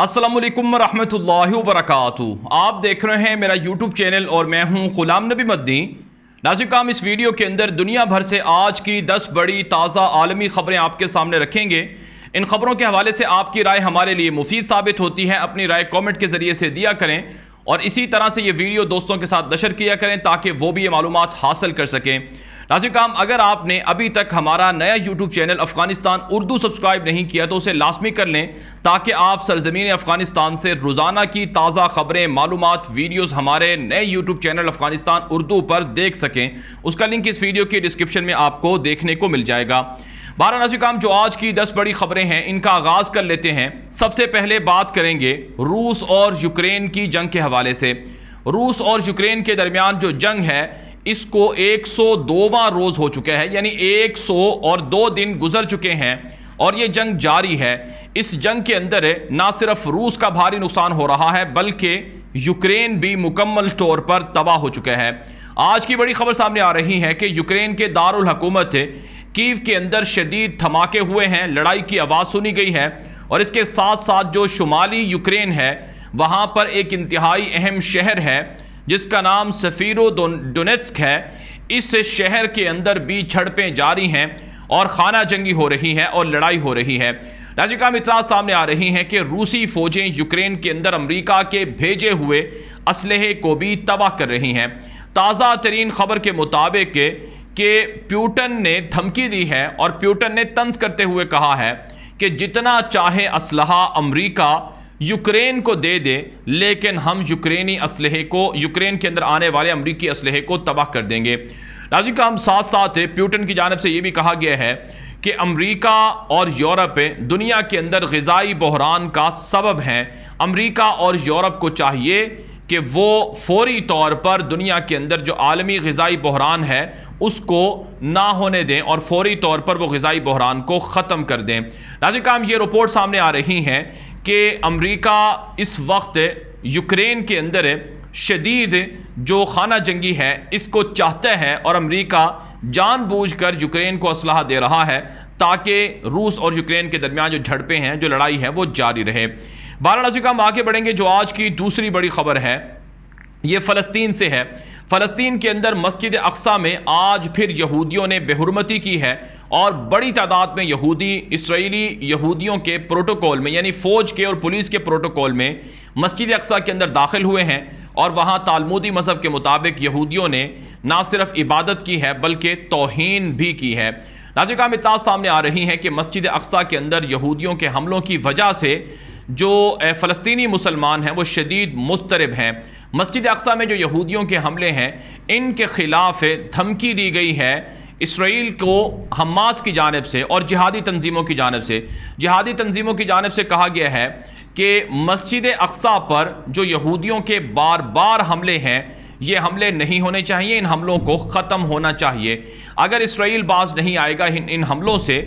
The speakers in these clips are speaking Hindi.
असलम वालेकुम रहमतुल्लाहि व बरकातहू आप देख रहे हैं मेरा यूट्यूब चैनल और मैं हूं गुलाम नबी मदनी नाजिब काम इस वीडियो के अंदर दुनिया भर से आज की 10 बड़ी ताज़ा आलमी ख़बरें आपके सामने रखेंगे इन खबरों के हवाले से आपकी राय हमारे लिए मुफीद साबित होती है अपनी राय कमेंट के ज़रिए से दिया करें और इसी तरह से ये वीडियो दोस्तों के साथ नशर किया करें ताकि वो भी ये मालूम हासिल कर सकें नाजिक काम अगर आपने अभी तक हमारा नया YouTube channel Afghanistan Urdu subscribe नहीं किया तो उसे लाजमी कर लें ताकि आप सरजमीन अफगानिस्तान से रोज़ाना की ताज़ा खबरें मालूम वीडियोज़ हमारे नए यूट्यूब चैनल अफगानिस्तान उर्दू पर देख सकें उसका लिंक इस वीडियो की डिस्क्रिप्शन में आपको देखने को मिल जाएगा बारह नाजिक काम जो आज की दस बड़ी खबरें हैं इनका आगाज़ कर लेते हैं सबसे पहले बात करेंगे रूस और यूक्रेन की जंग के हवाले से रूस और यूक्रेन के दरमियान जो जंग है इसको 102वां रोज़ हो चुका है यानी 100 और दो दिन गुजर चुके हैं और ये जंग जारी है इस जंग के अंदर ना सिर्फ रूस का भारी नुकसान हो रहा है बल्कि यूक्रेन भी मुकम्मल तौर पर तबाह हो चुका है आज की बड़ी खबर सामने आ रही है कि यूक्रेन के दारुल हकूमत कीव के अंदर शदीद धमाके हुए हैं लड़ाई की आवाज़ सुनी गई है और इसके साथ साथ जो शुमाली यूक्रेन है वहाँ पर एक इंतहाई अहम शहर है जिसका नाम सफ़ीरो डोनेत्स्क है इस शहर के अंदर भी झड़पें जारी हैं और खाना जंगी हो रही है और लड़ाई हो रही है राजिका मित्रा सामने आ रही हैं कि रूसी फ़ौजें यूक्रेन के अंदर अमरीका के भेजे हुए असलहे को भी तबाह कर रही हैं ताज़ा तरीन खबर के मुताबिक के प्यूटन ने धमकी दी है और प्यूटन ने तंज करते हुए कहा है कि जितना चाहे असलहा अमरीका यूक्रेन को दे दे लेकिन हम यूक्रेनी असलहे को यूक्रेन के अंदर आने वाले अमरीकी असलहे को तबाह कर देंगे नाजिक का हम साथ साथ प्यूटन की जानब से ये भी कहा गया है कि अमरीका और यूरोप दुनिया के अंदर गज़ाई बहरान का सबब है अमरीका और यूरोप को चाहिए कि वो फौरी तौर पर दुनिया के अंदर जो आलमी गज़ाई बहरान है उसको ना होने दें और फौरी तौर पर वो गज़ाई बहरान को ख़त्म कर दें का काम ये रिपोर्ट सामने आ रही हैं कि अमरीका इस वक्त यूक्रेन के अंदर शदीद जो खाना जंगी है इसको चाहता है और अमरीका जानबूझकर यूक्रेन को असलाह दे रहा है ताकि रूस और यूक्रेन के दरमियान जो झड़पें हैं जो लड़ाई है वो जारी रहे बारह का हम आगे बढ़ेंगे जो आज की दूसरी बड़ी खबर है ये फ़लस्तीन से है फ़लस्तीन के अंदर मस्जिद अक्सा में आज फिर यहूदियों ने बेहरमती की है और बड़ी तादाद में यहूदी इसराइली यहूदियों के प्रोटोकॉल में यानी फ़ौज के और पुलिस के प्रोटोकॉल में मस्जिद अक्सा के अंदर दाखिल हुए हैं और वहाँ तालमूदी मज़हब के मुताबिक यहूदियों ने ना सिर्फ इबादत की है बल्कि तोहन भी की है नाजिक मिताज सामने आ रही हैं कि मस्जिद अक्सा के अंदर यहूदियों के हमलों की वजह से जो फ़लस्तनी मुसलमान हैं वो शदीद मुस्तरब हैं मस्जिद अकसा में जो यहूदियों के हमले हैं इनके ख़िलाफ़ धमकी दी गई है इसराइल को हमास की जानब से और जिहादी तंजीमों की जानब से जिहादी तंजीमों की जानब से कहा गया है कि मस्जिद अकसा पर जो यहूदियों के बार बार हमले हैं ये हमले नहीं होने चाहिए इन हमलों को ख़त्म होना चाहिए अगर इसराइल बाज नहीं आएगा इन, इन हमलों से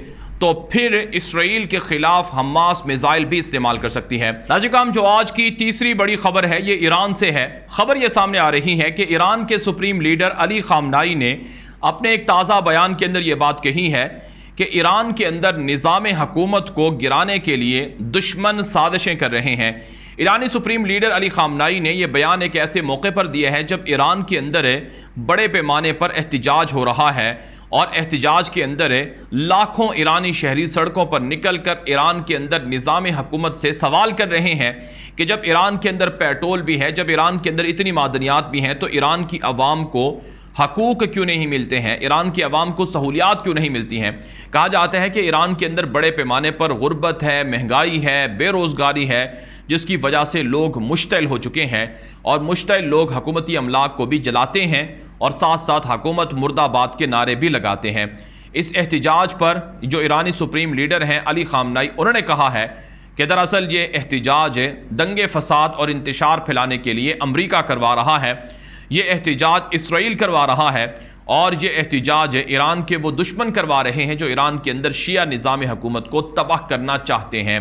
तो फिर इसराइल के खिलाफ हमास मिज़ाइल भी इस्तेमाल कर सकती है नाजिकाम जो आज की तीसरी बड़ी खबर है ये ईरान से है खबर ये सामने आ रही है कि ईरान के सुप्रीम लीडर अली खामनाई ने अपने एक ताज़ा बयान के अंदर ये बात कही है कि ईरान के अंदर निज़ाम हकूमत को गिराने के लिए दुश्मन साजिशें कर रहे हैं ईरानी सुप्रीम लीडर अली खामनाई ने यह बयान एक ऐसे मौके पर दिया है जब ईरान के अंदर बड़े पैमाने पर एहतजाज हो रहा है और एहतजाज के अंदर है लाखों ईरानी शहरी सड़कों पर निकल कर ईरान के अंदर निज़ाम हकूमत से सवाल कर रहे हैं कि जब ईरान के अंदर पेट्रोल भी है जब ईरान के अंदर इतनी मादनियात भी हैं तो ईरान की आवाम को हकूक क्यों नहीं मिलते हैं ईरान की आवाम को सहूलियात क्यों नहीं मिलती हैं कहा जाता है कि ईरान के अंदर बड़े पैमाने पर गुर्बत है महंगाई है बेरोज़गारी है जिसकी वजह से लोग मुश्तिल हो चुके हैं और मुश्तल लोग हकूमती अमलाक को भी जलाते हैं और साथ साथ हकूमत मुर्दाबाद के नारे भी लगाते हैं इस एहतजाज पर जो ईरानी सुप्रीम लीडर हैं अली खामनाई उन्होंने कहा है कि दरअसल ये एहतजाज दंगे फसाद और इंतशार फैलाने के लिए अमरीका करवा रहा है ये एहतजाज इसराइल करवा रहा है और ये एहतजाज ईरान के वो दुश्मन करवा रहे हैं जो ईरान के अंदर शिया निज़ाम हकूमत को तबाह करना चाहते हैं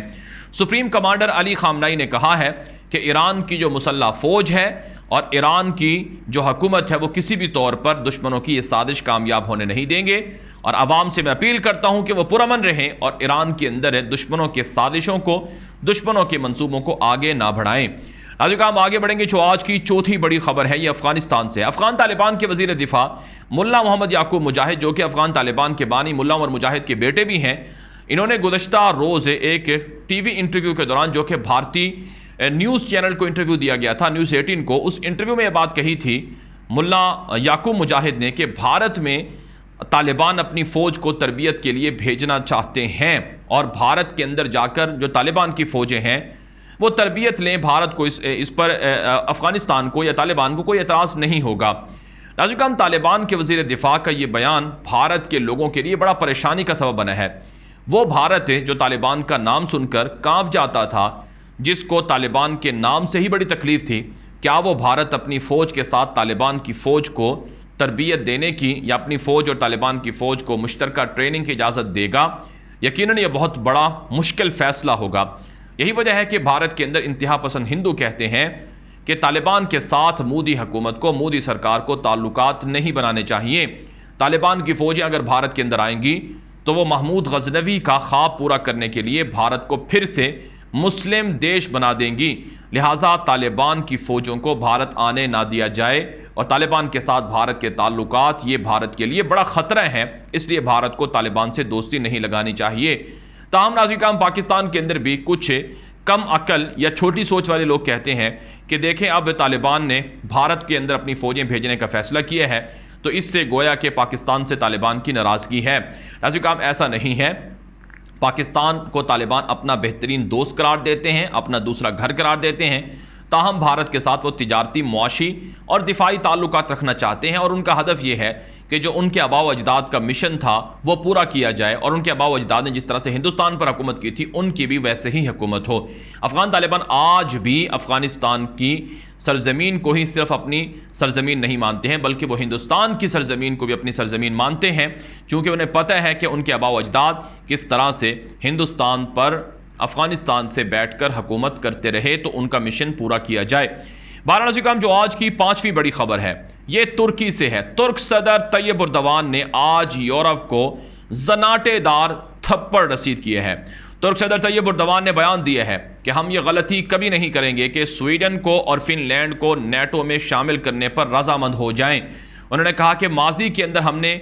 सुप्रीम कमांडर अली खामनाई ने कहा है कि ईरान की जो मुसल्ह फ़ौज है और ईरान की जो हकूमत है वो किसी भी तौर पर दुश्मनों की ये साजिश कामयाब होने नहीं देंगे और आवाम से मैं अपील करता हूँ कि वह पुरमन रहें और ईरान के अंदर है दुश्मनों के साजिशों को दुश्मनों के मनसूबों को आगे ना बढ़ाएं आज का हम आगे बढ़ेंगे जो आज की चौथी बड़ी खबर है ये अफगानिस्तान से अफगान तालिबान के वजीर दिफा मुल्ला मोहम्मद याकूब मुजाहिद जो कि अफगान तालिबान के बानी मुल्ला और मुजाहिद के बेटे भी हैं इन्होंने गुजशत रोज़ एक टी वी इंटरव्यू के दौरान जो कि भारतीय न्यूज़ चैनल को इंटरव्यू दिया गया था न्यूज़ एटीन को उस इंटरव्यू में यह बात कही थी मुल्ला याकूब मुजाहिद ने कि भारत में तालिबान अपनी फ़ौज को तरबियत के लिए भेजना चाहते हैं और भारत के अंदर जाकर जो तालिबान की फ़ौजें हैं वो तरबियत लें भारत को इस इस पर अफ़गानिस्तान को या तालिबान को कोई एतराज़ नहीं होगा नाजुकाम तालिबान के वजीर दिफा का ये बयान भारत के लोगों के लिए बड़ा परेशानी का सबब बना है वो भारत जो तालिबान का नाम सुनकर कांप जाता था जिसको तालिबान के नाम से ही बड़ी तकलीफ़ थी क्या वो भारत अपनी फ़ौज के साथ तालिबान की फ़ौज को तरबियत देने की या अपनी फ़ौज और तालिबान की फ़ौज को मुश्तरक ट्रेनिंग की इजाज़त देगा यकीनन यह बहुत बड़ा मुश्किल फ़ैसला होगा यही वजह है कि भारत के अंदर इंतहा पसंद हिंदू कहते हैं कि तालिबान के साथ मोदी हुकूमत को मोदी सरकार को ताल्लुक नहीं बनाने चाहिए तालिबान की फ़ौजें अगर भारत के अंदर आएंगी तो वो महमूद गजनवी का ख्वाब पूरा करने के लिए भारत को फिर से मुस्लिम देश बना देंगी लिहाजा तालिबान की फ़ौजों को भारत आने ना दिया जाए और तालिबान के साथ भारत के ताल्लुकात ये भारत के लिए बड़ा ख़तरा है इसलिए भारत को तालिबान से दोस्ती नहीं लगानी चाहिए तमाम नाजी काम पाकिस्तान के अंदर भी कुछ कम अकल या छोटी सोच वाले लोग कहते हैं कि देखें अब तालिबान ने भारत के अंदर अपनी फ़ौजें भेजने का फैसला किया है तो इससे गोया के पाकिस्तान से तालिबान की नाराज़गी है नाजी काम ऐसा नहीं है पाकिस्तान को तालिबान अपना बेहतरीन दोस्त करार देते हैं अपना दूसरा घर करार देते हैं ताहम भारत के साथ वो तजारती मुआशी और दिफाई ताल्लुक रखना चाहते हैं और उनका हदफ ये है कि जो उनके अबाव अजदाद का मिशन था वो पूरा किया जाए और उनके अबाव अजदाद ने जिस तरह से हिंदुस्तान पर हुकूमत की थी उनकी भी वैसे ही हुकूमत हो अफ़गान तालिबान आज भी अफ़गानिस्तान की सरजमीन को ही सिर्फ अपनी सरजमीन नहीं मानते हैं बल्कि वो हिंदुस्तान की सरजमीन को भी अपनी सरजमीन मानते हैं चूँकि उन्हें पता है कि उनके अबाव अजदाद किस तरह से हिंदुस्तान पर अफगानिस्तान से बैठकर हुकूमत करते रहे तो उनका मिशन पूरा किया जाए वाराणसी काम जो आज की पांचवी बड़ी खबर है ये तुर्की से है तुर्क सदर तैयब उर्दवान ने आज यूरोप को जनाटेदार थप्पड़ रसीद किए हैं तुर्क सदर तैयब उर्दवान ने बयान दिया है कि हम ये गलती कभी नहीं करेंगे कि स्वीडन को और फिनलैंड को नेटो में शामिल करने पर रजामंद हो जाएं उन्होंने कहा कि माजी के अंदर हमने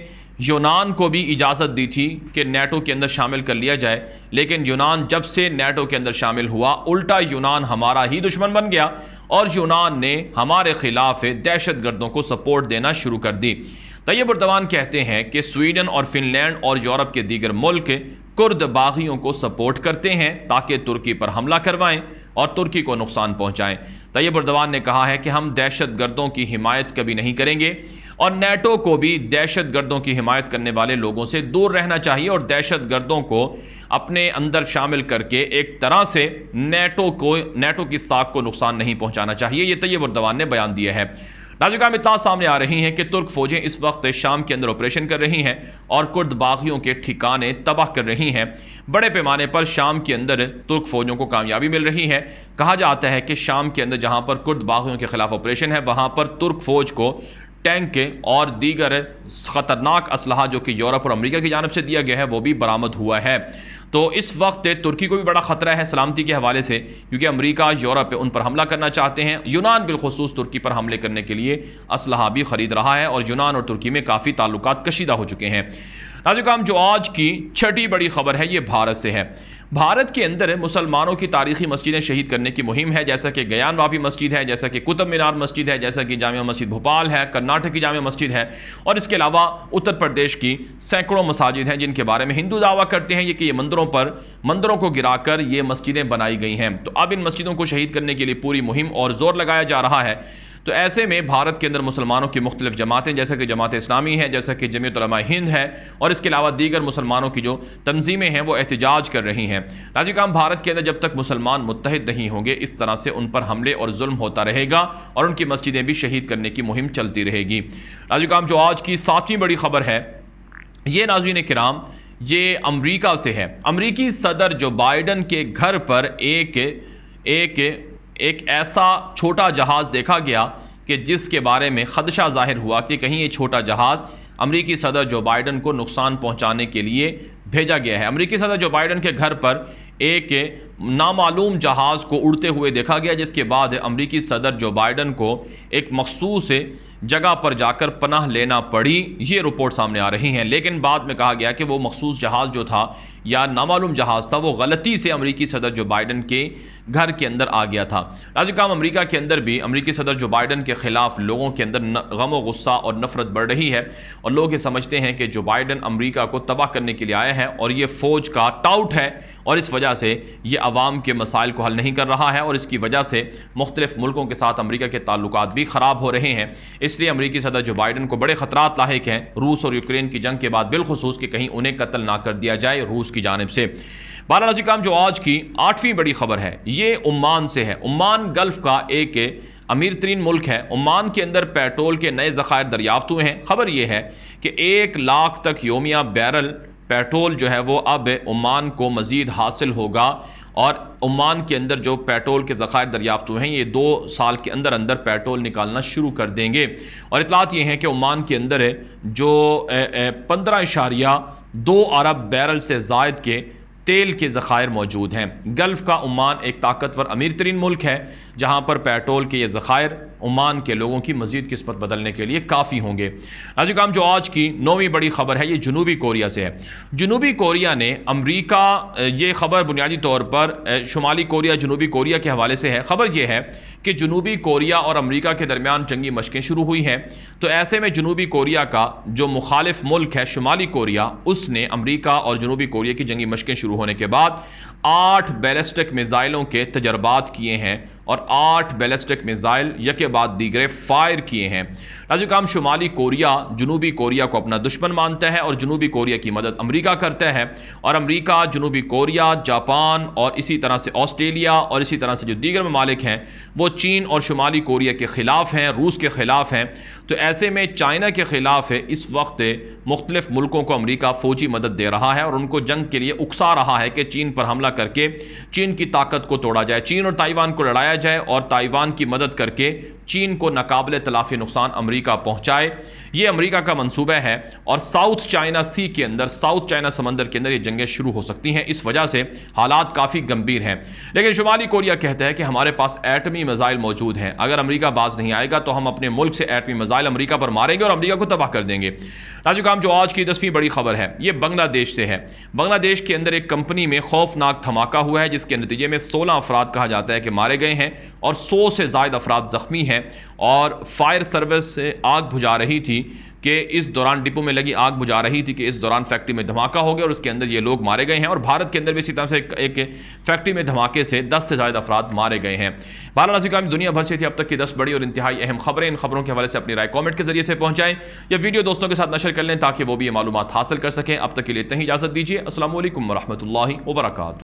यूनान को भी इजाज़त दी थी कि नेटो के अंदर शामिल कर लिया जाए लेकिन यूनान जब से नेटो के अंदर शामिल हुआ उल्टा यूनान हमारा ही दुश्मन बन गया और यूनान ने हमारे ख़िलाफ़ दहशत गर्दों को सपोर्ट देना शुरू कर दी तैयब उर्दवान कहते हैं कि स्वीडन और फिनलैंड और यूरोप के दीगर मुल्क कुर्द बागियों को सपोर्ट करते हैं ताकि तुर्की पर हमला करवाएं और तुर्की को नुकसान पहुंचाएं तैयब उर्दवान ने कहा है कि हम दहशत गर्दों की हिमायत कभी नहीं करेंगे और नेटो को भी दहशत गर्दों की हिमायत करने वाले लोगों से दूर रहना चाहिए और दहशत गर्दों को अपने अंदर शामिल करके एक तरह से नेटो को नेटो की साख को नुकसान नहीं पहुंचाना चाहिए ये तैयब उर्दवान ने बयान दिया है नाजुकाम इतला सामने आ रही हैं कि तुर्क फौजें इस वक्त शाम के अंदर ऑपरेशन कर रही हैं और कुर्द बागियों के ठिकाने तबाह कर रही हैं बड़े पैमाने पर शाम के अंदर तुर्क फौजों को कामयाबी मिल रही है कहा जाता है कि शाम के अंदर जहां पर कुर्द बागियों के खिलाफ ऑपरेशन है वहां पर तुर्क फौज को टैंकें और दीगर ख़तरनाक असलाह जो कि यूरोप और अमेरिका की जानब से दिया गया है वो भी बरामद हुआ है तो इस वक्त तुर्की को भी बड़ा ख़तरा है सलामती के हवाले से क्योंकि अमेरिका यूरोप उन पर हमला करना चाहते हैं यूनान बिलखसूस तुर्की पर हमले करने के लिए असलाह भी ख़रीद रहा है और यूनान और तुर्की में काफ़ी ताल्लुक कशीदा हो चुके हैं नाजिक जो आज की छठी बड़ी खबर है ये भारत से है भारत के अंदर मुसलमानों की तारीखी मस्जिदें शहीद करने की मुहिम है जैसा कि गयान वापी मस्जिद है जैसा कि कुतुब मीनार मस्जिद है जैसा कि जामिया मस्जिद भोपाल है कर्नाटक की जामिया मस्जिद है और इसके अलावा उत्तर प्रदेश की सैकड़ों मसाजिद हैं जिनके बारे में हिंदू दावा करते हैं ये कि ये मंदिरों पर मंदिरों को गिराकर ये मस्जिदें बनाई गई हैं तो अब इन मस्जिदों को शहीद करने के लिए पूरी मुहिम और जोर लगाया जा रहा है तो ऐसे में भारत के अंदर मुसलमानों की मुख्तलिफ जमातें जैसा कि जमात इस्लामी है जैसा कि जमीयतमा हिंद है और इसके अलावा दीगर मुसलमानों की जो तनजीमें हैं वो एहतजाज कर रही हैं हैं नाजी काम भारत के अंदर जब तक मुसलमान मुतहद नहीं होंगे इस तरह से उन पर हमले और जुल्म होता रहेगा और उनकी मस्जिदें भी शहीद करने की मुहिम चलती रहेगी नाजी काम जो आज की सातवीं बड़ी खबर है ये नाजीन कराम ये अमरीका से है अमरीकी सदर जो बाइडन के घर पर एक एक एक ऐसा छोटा जहाज़ देखा गया कि जिसके बारे में खदशा जाहिर हुआ कि कहीं ये छोटा जहाज़ अमरीकी सदर जो बाइडन को नुकसान पहुंचाने के लिए भेजा गया है अमरीकी सदर जो बाइडन के घर पर एक नामालूम जहाज़ को उड़ते हुए देखा गया जिसके बाद अमरीकी सदर जो बाइडन को एक मखसूस जगह पर जाकर पनाह लेना पड़ी ये रिपोर्ट सामने आ रही हैं लेकिन बाद में कहा गया कि वो मखसूस जहाज़ जो था या नामालूम जहाज़ था वो गलती से अमरीकी सदर जो बाइडन के घर के अंदर आ गया था राजकाम अमरीका के अंदर भी अमरीकी सदर जो बाइडन के ख़िलाफ़ लोगों के अंदर गम व गुस्सा और नफरत बढ़ रही है और लोग ये समझते हैं कि जो बाइडन अमरीका को तबाह करने के लिए आए हैं और ये फ़ौज का टाउट है और इस वजह से ये आवाम के मसाइल को हल नहीं कर रहा है और इसकी वजह से मुख्तलिफ़ मुल्कों के साथ अमरीका के ताल्लुक भी ख़राब हो रहे हैं इसलिए अमरीकी सदर जो बाइडन को बड़े खतरा लाक हैं रूस और यूक्रेन की जंग के बाद बिलखसूस कि कहीं उन्हें कत्ल ना कर दिया जाए रूस की जानब से बाराजी काम जो आज की आठवीं बड़ी खबर है ये उमान से है उमान गल्फ का एक अमीर तरीन मुल्क है ओमान के अंदर पेट्रोल के नए ज़ख़ायर दरियाफ्त हुए हैं खबर यह है कि एक लाख तक योमिया बैरल पेट्रोल जो है वो अब ओमान को मज़ीद हासिल होगा और ओमान के अंदर जो पेट्रोल के ज़ख़ायर दरियाफ्त हुए हैं ये दो साल के अंदर अंदर पेट्रोल निकालना शुरू कर देंगे और इतलात ये हैं कि ओमान के अंदर जो पंद्रह इशारिया दो अरब बैरल से जायद के तेल के ज़ख़ायर मौजूद हैं गल्फ़ का ओमान एक ताकतवर अमीर तरीन मुल्क है जहाँ पर पेट्रोल के ये ज़ख़ायर ओमान के लोगों की मजीद किस्मत बदलने के लिए काफ़ी होंगे नाजिक काम जो आज की नौवीं बड़ी खबर है ये जनूबी कोरिया से है जनूबी कोरिया ने अमरीका ये खबर बुनियादी तौर पर शुमाली कोरिया जनूबी कोरिया के हवाले से है खबर यह है कि जनूबी कोरिया और अमरीका के दरमियान जंगी मशकें शुरू हुई हैं तो ऐसे में जनूबी कोरिया का जो मुखालिफ मुल्क है शुमाली कोरिया उसने अमरीका और जनूबी कोरिया की जंगी मशकें शुरू होने के बाद आठ बैलिस्टिक मिज़ाइलों के तजर्बात किए हैं और आठ बैलिस्टिक मिज़ाइल यके बाद दीगरे फायर किए हैं राजू काम शुमाली कोरिया जनूबी कोरिया को अपना दुश्मन मानता है और जनूबी कोरिया की मदद अमरीका करता है और अमरीका जनूबी कोरिया जापान और इसी तरह से ऑस्ट्रेलिया और इसी तरह से जो दीगर ममालिक हैं वो चीन और शुमाली कोरिया के ख़िलाफ़ हैं रूस के ख़िलाफ़ हैं तो ऐसे में चाइना के ख़िलाफ़ है इस वक्त मुख्तलिफ़ मुल्कों को अमरीका फ़ौजी मदद दे रहा है और उनको जंग के लिए उकसा रहा है कि चीन पर हमला करके चीन की ताकत को तोड़ा जाए चीन और ताइवान को लड़ाया बचाया जाए और ताइवान की मदद करके चीन को नाकबले तलाफी नुकसान अमरीका पहुँचाए ये अमरीका का मनसूबा है और साउथ चाइना सी के अंदर साउथ चाइना समंदर के अंदर ये जंगें शुरू हो सकती हैं इस वजह से हालात काफ़ी गंभीर हैं लेकिन शुमाली कोरिया कहता है कि हमारे पास एटमी मिज़ाइल मौजूद हैं अगर अमरीका बाज नहीं आएगा तो हम अपने मुल्क से एटमी मिज़ाइल अमरीका पर मारेंगे और अमरीका को तबाह कर देंगे राजू काम जो आज की दसवीं बड़ी खबर है ये बांग्लादेश से है बंग्लादेश के अंदर एक कंपनी में खौफनाक धमाका हुआ है जिसके नतीजे में सोलह अफराद कहा जाता है कि मारे गए हैं हैं और सौ से जायद अफराद ज़ख्मी हैं और फायर सर्विस से आग बुझा रही थी कि इस दौरान डिपो में लगी आग बुझा रही थी कि इस दौरान फैक्ट्री में धमाका हो गया और उसके अंदर ये लोग मारे गए हैं और भारत के अंदर भी इसी तरह से एक, एक फैक्ट्री में धमाके से 10 से ज़्यादा अफराद मारे गए हैं बारह नाजिका में दुनिया भर से थी अब तक की 10 बड़ी और इंतहाई अहम खबरें इन खबरों के हवाले से अपनी राय कॉमेंट के जरिए से पहुंचाएं या वीडियो दोस्तों के साथ नशर कर लें ताकि वो भी ये मालूम हासिल कर सकें अब तक के लिए इतनी इजाज़त दीजिए असल वरहमल वर्का